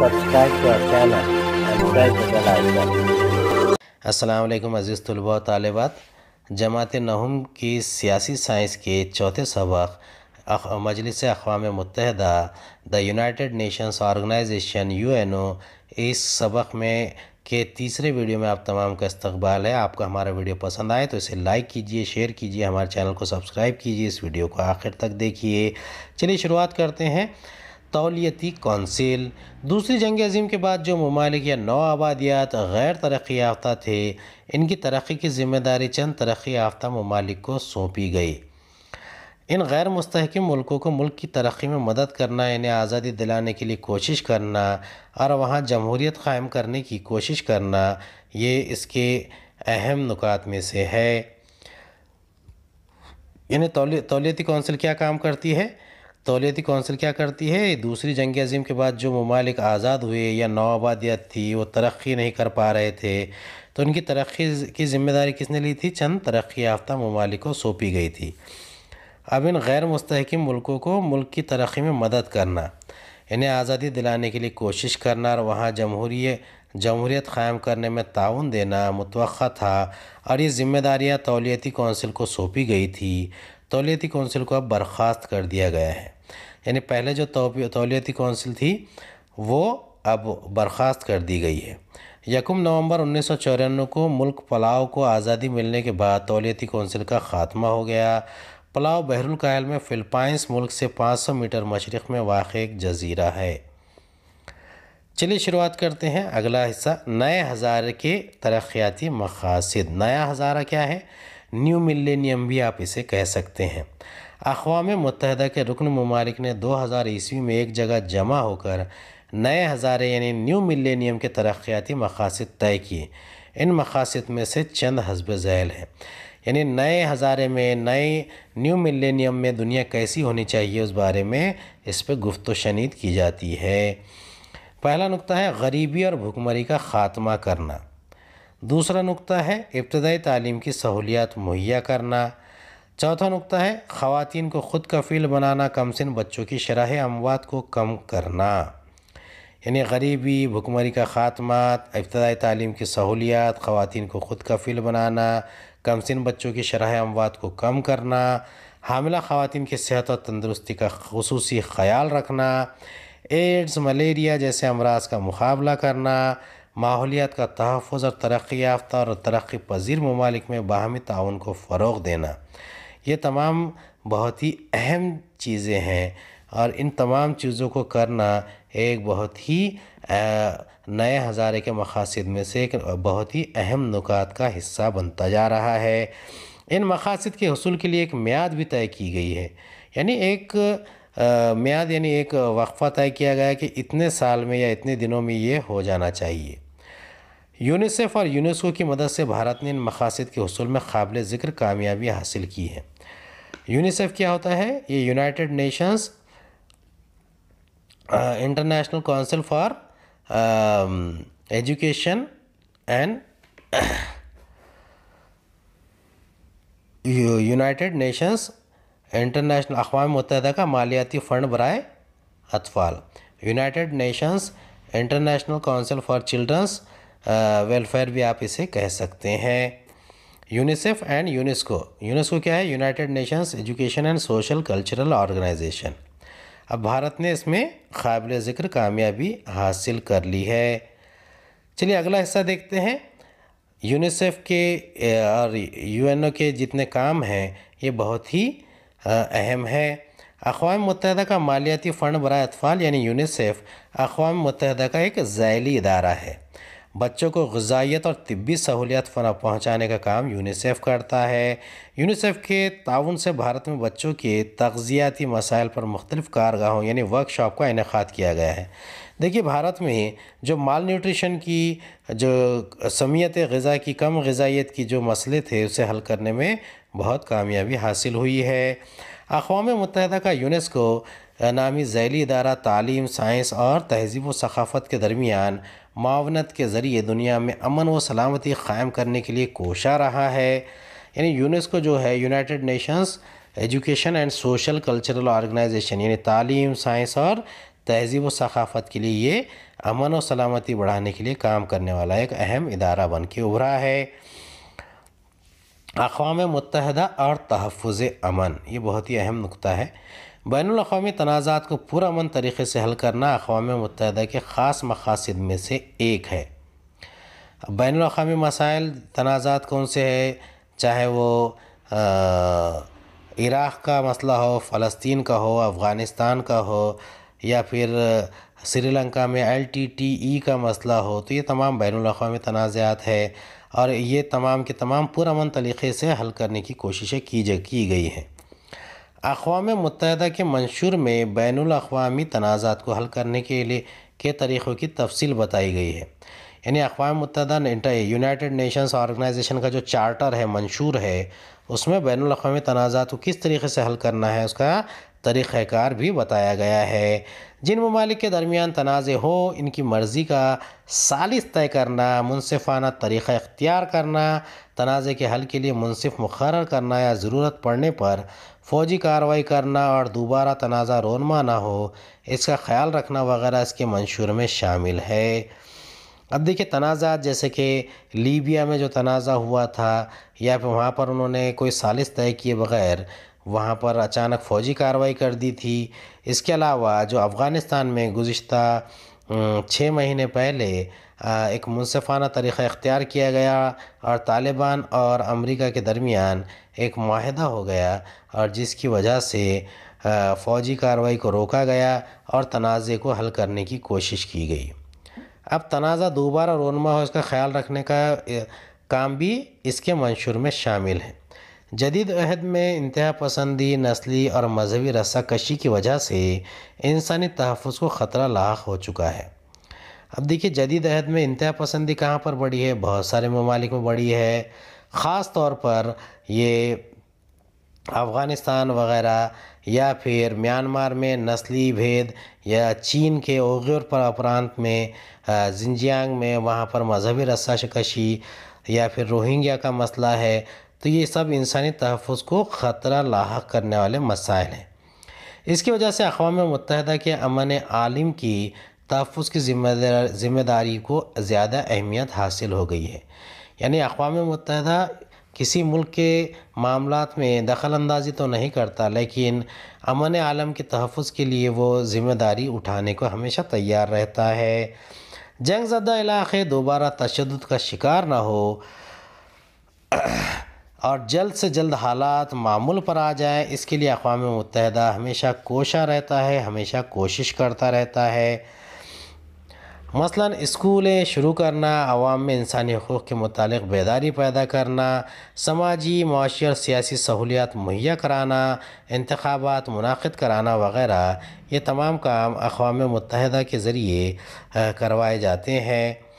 subscribe to अस्सलाम वालेकुम अजीज़ तलबा तालिबात जमात नहम की सियासी साइंस के चौथे सबक मजलिस अवा मुतहदा the United Nations organization UNO इस सबक में के तीसरे वीडियो में आप तमाम का इस्तकबाल है आपको हमारा वीडियो पसंद आए तो इसे लाइक कीजिए शेयर कीजिए हमारे चैनल को सब्सक्राइब कीजिए इस वीडियो को आखिर तक देखिए चलिए शुरुआत करते हैं तौलीती कौंसिल दूसरी जंग अजीम के बाद जो ममालिक या नौ आबादियात गैर तरक्की याफ्ता थे इनकी तरक्की की ज़िम्मेदारी चंद तरक्की याफ्ता ममालिक को सौंपी गई इन गैर मुस्तकम मुल्कों को मुल्क की तरक्की में मदद करना इन्हें आज़ादी दिलाने के लिए कोशिश करना और वहाँ जमहूरीत क़ायम करने की कोशिश करना ये इसके अहम नुकात में से है यानी तौलीती कौंसिल क्या काम करती है तोलीती कौंसिल क्या करती है दूसरी जंग अजीम के बाद जो ममालिक आज़ाद हुए या नौआबादियात थी वो तरक्की नहीं कर पा रहे थे तो उनकी तरक्की की ज़िम्मेदारी किसने ली थी चंद तरक्की याफ्ता ममालिक को सौंपी गई थी अब इन गैर मुस्तकम मुल्कों को मुल्क की तरक्की में मदद करना इन्हें आज़ादी दिलाने के लिए कोशिश करना और वहाँ जमहूरी जमहूरीत क़ायम करने में ताउन देना मुतव था और ये ज़िम्मेदारियाँ तौलीती कौंसिल को सौंपी गई थी तौलीती कौंसिल को अब बर्खास्त कर दिया गया है यानी पहले जो तोलियती कौंसिल थी वो अब बर्खास्त कर दी गई है यकम नवंबर उन्नीस को मुल्क पलाव को आज़ादी मिलने के बाद तोलियती कौंसिल का ख़ात्मा हो गया पलाव बहरुल में फ़िलपाइंस मुल्क से 500 मीटर मशरक़ में वाक़ एक जजीरा है चलिए शुरुआत करते हैं अगला हिस्सा नए हज़ार के तरक्याती मकासद नया हज़ारा क्या है न्यू मिलेनियम भी आप इसे कह सकते हैं अकवा मुतहद के रुकन ममालिक ने दो हज़ार ईस्वी में एक जगह जमा होकर नए हज़ारे यानी न्यू मिलेनियम के तरक्याती मकासद तय किए इन मकासद में से चंद हसब झैल हैं यानी नए हज़ारे में नए न्यू मिलेनियम में दुनिया कैसी होनी चाहिए उस बारे में इस पर गुफ्त शनीद की जाती है पहला नुकता है गरीबी और भुखमरी का ख़ात्मा करना दूसरा नुकता है इब्तदाई तालीम की सहूलियात मुहैया करना चौथा नुकता है ख़वान को ख़ुद कफ़ील बनाना कम सिन बच्चों की शराह अमवात को कम करना यानी गरीबी भुखमरी का ख़ात्मा इब्तदाई तालीम की सहूलियात ख़वान को ख़ुद कफ़ील बनाना कम सिन बच्चों की शराह अमवात को कम करना हामिला ख़वान की सेहत और तंदरुस्ती का खसूस ख्याल रखना एड्स मलेरिया जैसे अमराज का मुकाबला करना माहौलियात का तहफ़ और तरक्याफ़्त और तरक् पजीर ममालिक में बाहमी ताउन को फ़रोग देना ये तमाम बहुत ही अहम चीज़ें हैं और इन तमाम चीज़ों को करना एक बहुत ही नए हज़ारे के मकासद में से एक बहुत ही अहम नुकात का हिस्सा बनता जा रहा है इन मकासद के हसूल के लिए एक म्याद भी तय की गई है यानी एक म्याद यानी एक वक्फ़ा तय किया गया कि इतने साल में या इतने दिनों में ये हो जाना चाहिए यूनिसेफ और यूनेस्को की मदद से भारत ने इन मकासद के हसूल में काबिल ज़िक्र कामयाबी हासिल की है यूनिसेफ क्या होता है ये United Nations International Council for Education and United Nations International अकवा मुतहदा का मालियाती फ़ंड बरए अतफाल United Nations International Council for childrens welfare भी आप इसे कह सकते हैं यूनिसेफ एंड यूनेस्को यूनेस्को क्या है United Nations Education and Social Cultural Organization अब भारत ने इसमें काबिल ज़िक्र कामयाबी हासिल कर ली है चलिए अगला हिस्सा देखते हैं यूनिसेफ के और यूएनओ के जितने काम हैं ये बहुत ही अहम है अकवा मुतहदा का मालियाती फ़ंड बरा अतफ़ाल यानी यूनिसेफ अकवा मुतहदा का एक ज़ैली इदारा है बच्चों को गजाइत और सहूलियत फना पहुँचाने का काम यूनिसेफ करता है यूनिसेफ के ताउन से भारत में बच्चों के तगजियाती मसाइल पर मुख्तलिफ़ कारगाहों यानी वर्कशॉप का इनका किया गया है देखिए भारत में जो माल न्यूट्रिशन की जो समीत गज़ा की कम गजाइत की जो मसले थे उसे हल करने में बहुत कामयाबी हासिल हुई है अकवा मुतहदा का यूनेस्को नामी झैली इदारा तालीम साइंस और तहजीब व सकाफत के दरमियान मावनत के ज़रिए दुनिया में अमन व सलामती क़ायम करने के लिए कोशा रहा है यानी यूनेस्को जो है United Nations Education and Social Cultural Organization यानी तालीम साइंस और तहजीब व के लिए ये अमन व सलामती बढ़ाने के लिए काम करने वाला एक अहम इदारा बन के उभरा है अकवा मुतहदा और तहफ़ अमन ये बहुत ही अहम नुकता है बैन अवी तनाज़ात को पुरान तरीके से हल करना अकवा मतदा के ख़ास मकासद में से एक है बैन अवी मसाइल तनाज़ात कौन से है चाहे वो इराक़ का मसला हो फ़लस्तीन का हो अफ़गानिस्तान का हो या फिर श्रीलंका में एल टी टी ई का मसला हो तो ये तमाम बैन अवी तनाज़ात है और ये तमाम के तमाम पुरान तरीक़े से हल करने की कोशिशें की जा की गई हैं अकवा मुत के मंशूर में बैन अवी तनाज़ात को हल करने के लिए के तरीक़ों की तफसील बताई गई है यानी अकवा मुत यूनाइटेड नेशंस ऑर्गेनाइजेशन का जो चार्टर है मंशूर है उसमें बैन अवी तनाज़ात को किस तरीके से हल करना है उसका तरीक़ार भी बताया गया है जिन ममालिक के दरमियान तनाज़ हो इनकी मर्ज़ी का सालिस तय करना मुनफाना तरीक़ा इख्तियार करना तनाज़े के हल के लिए मुनसिफ मुखर करना या ज़रूरत पड़ने पर फौजी कार्रवाई करना और दोबारा तनाज़ा रोनमा ना हो इसका ख्याल रखना वगैरह इसके मंशूर में शामिल है अब देखिए तनाजा जैसे कि लीबिया में जो तनाज़ा हुआ था या फिर वहाँ पर उन्होंने कोई सालिस तय किए बगैर वहाँ पर अचानक फ़ौजी कार्रवाई कर दी थी इसके अलावा जो अफ़गानिस्तान में गुज्त छः महीने पहले एक मुनफाना तरीक़ा इख्तियार किया गया और तालिबान और अमरीका के दरमियान एक माहदा हो गया और जिसकी वजह से फ़ौजी कार्रवाई को रोका गया और तनाज़े को हल करने की कोशिश की गई अब तनाज़ा दोबारा रोनमा हो इसका ख्याल रखने का काम भी इसके मंशूर में शामिल है जदीद अहद में इंतहा पसंदी नस्ली और मजहबी कशी की वजह से इंसानी तहफ़ को ख़तरा लाख हो चुका है अब देखिए जदीद अहद में इंतहा पसंदी कहाँ पर बढ़ी है बहुत सारे ममालिक में बढ़ी है ख़ास तौर पर ये अफ़गानिस्तान वगैरह या फिर म्यांमार में नस्ली भेद या चीन के ओगर पर प्रांत में जिंजियांग में वहाँ पर मजहबी रस्साकशी या फिर रोहिंग्या का मसला है तो ये सब इंसानी तहफ़ को ख़तरा लाक करने वाले मसाइल हैं इसकी वजह से अकवा मुतहद के अमन आलिम की तहफ़ की ज़िम्मेदारी को ज़्यादा अहमियत हासिल हो गई है यानी अकवा मुतहदा किसी मुल्क के मामला में दखल अंदाजी तो नहीं करता लेकिन अमन आलम के तहफ़ के लिए वो ज़िम्मेदारी उठाने को हमेशा तैयार रहता है जंग ज़दा इलाके दोबारा तशद का शिकार ना हो और जल्द से जल्द हालात मामूल पर आ जाएँ इसके लिए अकवा मुतहदा हमेशा कोशा रहता है हमेशा कोशिश करता रहता है मसलन स्कूलें शुरू करना आवाम में इंसानी हकूक़ के मतलब बेदारी पैदा करना समाजी माशी और सियासी सहूलियात मुहैया कराना इंतबात मुनद कराना वगैरह ये तमाम काम अकवा मतहदा के ज़रिए करवाए जाते हैं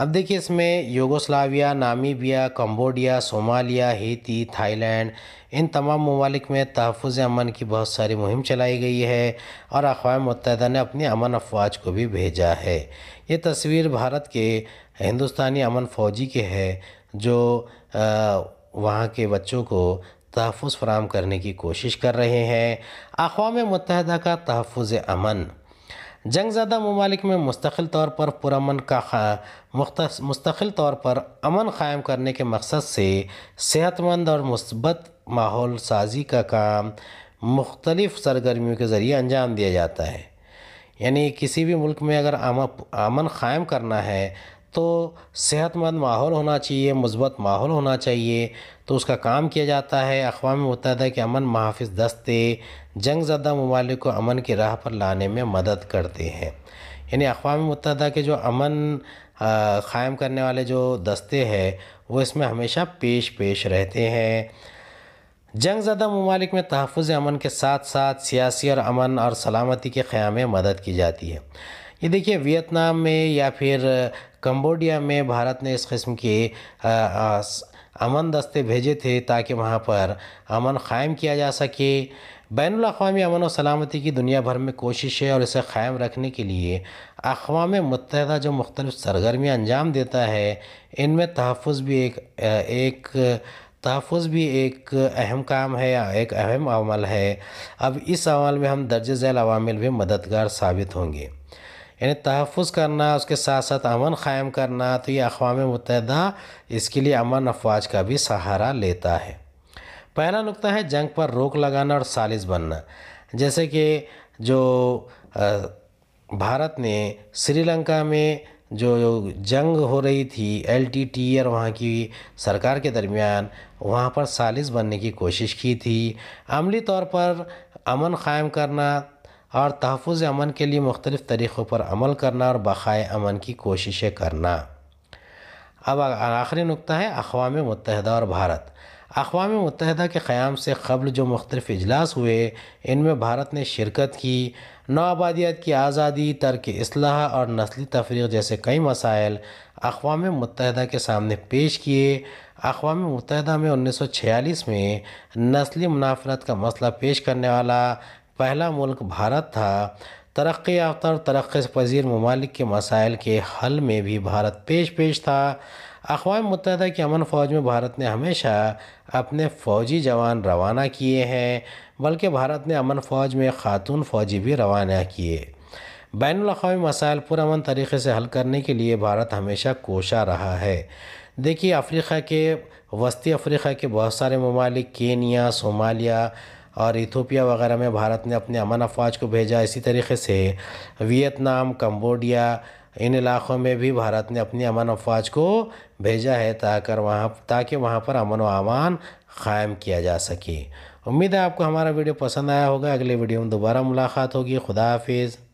अब देखिए इसमें Yugoslavia Namibia Cambodia Somalia Haiti Thailand इन तमाम ममालिक में तहफ़ अमन की बहुत सारी मुहिम चलाई गई है और अकवा मुतहद ने अपनी अमन अफवाज को भी भेजा है ये तस्वीर भारत के हिंदुस्तानी अमन फ़ौजी के है जो वहाँ के बच्चों को तहफ़ फ्राहम करने की कोशिश कर रहे हैं अकवा मतहद का तहफ़ अमन जंग ज़्यादा ममालिक में मुस्तकिल तौर पर पुरमन का मुस्तकिल तौर पर अमन क़ायम करने के मकसद से सेहतमंद और मुस्बत माहौल साजी का काम मुख्तलिफ़ सरगर्मियों के ज़रिए अंजाम दिया जाता है यानी किसी भी मुल्क में अगर अमन क़ायम करना है तो सेहतमंद माहौल होना चाहिए मुस्बत माहौल होना चाहिए तो उसका काम किया जाता है अकवा मुतहद के अमन महाफ़ दस्ते जंग ज़दा ममालिक को अमन की राह पर लाने में मदद करते हैं यानी अकवा मुतहद के जो अमन क़ायम करने वाले जो दस्ते हैं वो इसमें हमेशा पेश पेश रहते हैं जंग ज़दा ममालिक में तहफ़ अमन के साथ साथ सियासी और अमन और सलामती के क़्याम मदद की जाती है ये देखिए वियतनाम में या फिर कम्बोडिया में भारत ने इस किस्म के अमन दस्ते भेजे थे ताकि वहाँ पर अमन क़ायम किया जा सके बैन अवी अमन और सलामती की दुनिया भर में कोशिश है और इसे क़ायम रखने के लिए अकवा मुतहदा जो मुख्तलिफ़ सरगर्मियाँ अंजाम देता है इनमें तहफ़ भी एक एक तहफ़ भी एक अहम काम है एक अहम अमल है अब इस अमल में हम दर्ज झैल अवामिल भी मददगार साबित होंगे यानी तहफ़ करना उसके साथ साथ अमन क़ायम करना तो ये अकवा मुतहदा इसके लिए अमन अफवाज का भी सहारा लेता है पहला नुकता है जंग पर रोक लगाना और सालिस बनना जैसे कि जो भारत ने श्रीलंका में जो जंग हो रही थी एल टी टी और वहाँ की सरकार के दरमियान वहाँ पर सालिस बनने की कोशिश की थी अमली तौर पर अमन क़ायम करना और तहफ़ अमन के लिए मुख्तलिफ़ तरीक़ों पर अमल करना और बक़ाए अमन की कोशिशें करना अब आखिरी नुकता है अकवा मतहद और भारत अकवा मुतहदा के क़्याम से कबल जो मुख्तलिफ़ अजलास हुए इनमें भारत ने शिरकत की नौआबादियात की आज़ादी तर्क असलाह और नस्ली तफरी जैसे कई मसाइल अकवा मुतहदा के सामने पेश किए अकवा मुतहदा में उन्नीस सौ छियालीस में नस्ली मुनाफरत का मसला पेश करने वाला पहला मुल्क भारत था तरक् याफ्तर और तरक् पजीर ममालिक के मसाइल के हल में भी भारत पेश पेश था अकवा मुतहद की अमन फ़ौज में भारत ने हमेशा अपने फ़ौजी जवान रवाना किए हैं बल्कि भारत ने अमन फ़ौज में ख़ातून फ़ौजी भी रवाना किए बैन अवी मसाइल पुरान तरीके से हल करने के लिए भारत हमेशा कोशा रहा है देखिए अफ्रीका के वस्ती अफ्रीका के बहुत सारे ममालिकनिया सोमालिया और इथोपिया वगैरह में भारत ने अपने अमन अफवाज को भेजा इसी तरीके से वियतनाम कम्बोडिया इन इलाक़ों में भी भारत ने अपनी अमन अफवाज को भेजा है ताकर वहाँ ताकि वहाँ पर अमन व अमान क़ायम किया जा सके उम्मीद है आपको हमारा वीडियो पसंद आया होगा अगले वीडियो में दोबारा मुलाकात होगी खुदा हाफिज़